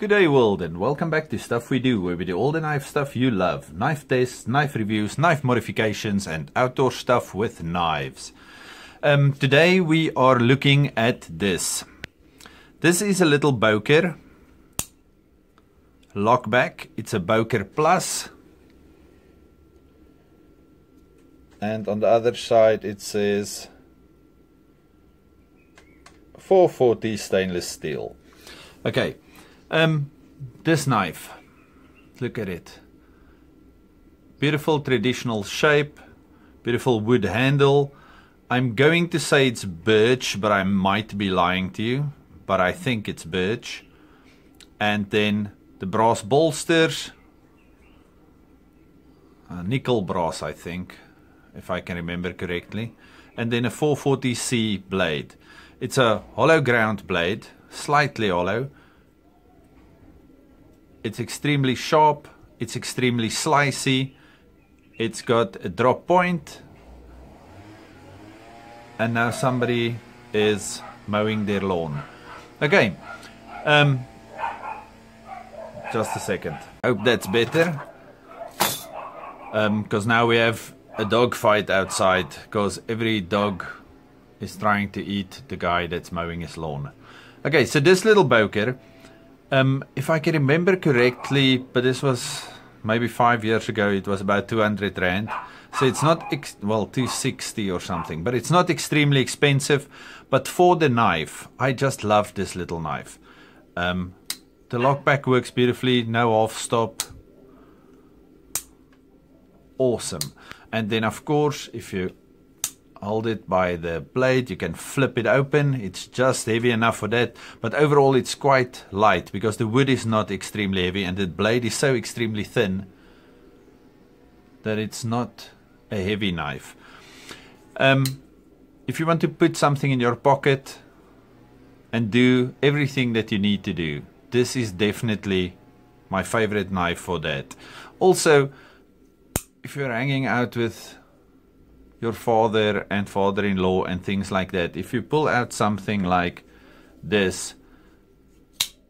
Good day world and welcome back to Stuff We Do where we do all the knife stuff you love. Knife tests, knife reviews, knife modifications and outdoor stuff with knives. Um, today we are looking at this. This is a little Boker lockback. It's a Boker Plus. And on the other side it says 440 stainless steel. Okay. Um, this knife, look at it. Beautiful traditional shape, beautiful wood handle. I'm going to say it's birch, but I might be lying to you, but I think it's birch. And then the brass bolsters, nickel brass, I think, if I can remember correctly. And then a 440C blade. It's a hollow ground blade, slightly hollow, it's extremely sharp, it's extremely slicey, it's got a drop point, and now somebody is mowing their lawn. Okay, um, just a second. hope that's better, because um, now we have a dog fight outside, because every dog is trying to eat the guy that's mowing his lawn. Okay, so this little boker um, if I can remember correctly, but this was maybe five years ago, it was about 200 Rand. So it's not, ex- well, 260 or something, but it's not extremely expensive. But for the knife, I just love this little knife. Um, the lockback works beautifully, no off stop. Awesome. And then, of course, if you hold it by the blade you can flip it open it's just heavy enough for that but overall it's quite light because the wood is not extremely heavy and the blade is so extremely thin that it's not a heavy knife um, if you want to put something in your pocket and do everything that you need to do this is definitely my favorite knife for that also if you're hanging out with your father and father-in-law and things like that. If you pull out something like this,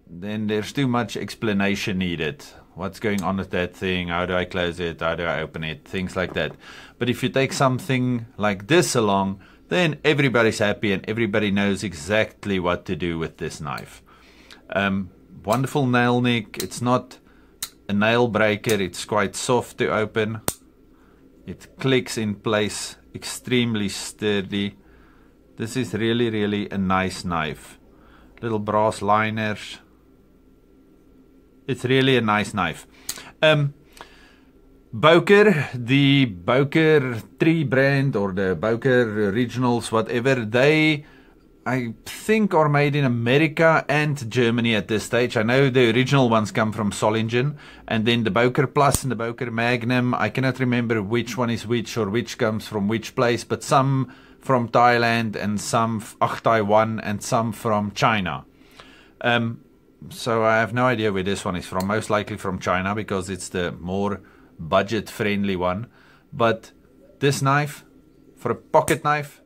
then there's too much explanation needed. What's going on with that thing? How do I close it? How do I open it? Things like that. But if you take something like this along, then everybody's happy and everybody knows exactly what to do with this knife. Um, wonderful nail nick. It's not a nail breaker. It's quite soft to open. It clicks in place extremely sturdy. This is really, really a nice knife. Little brass liners. It's really a nice knife. Um, Boker, the Boker tree brand or the Boker Originals, whatever, they I think are made in America and Germany at this stage. I know the original ones come from Solingen, and then the Boker Plus and the Boker Magnum. I cannot remember which one is which or which comes from which place, but some from Thailand and some ach, Taiwan and some from China. Um, so I have no idea where this one is from. Most likely from China because it's the more budget-friendly one. But this knife, for a pocket knife,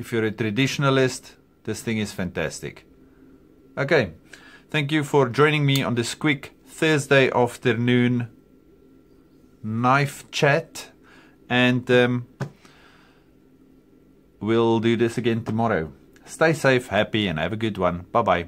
if you're a traditionalist, this thing is fantastic. Okay, thank you for joining me on this quick Thursday afternoon knife chat. And um, we'll do this again tomorrow. Stay safe, happy, and have a good one. Bye-bye.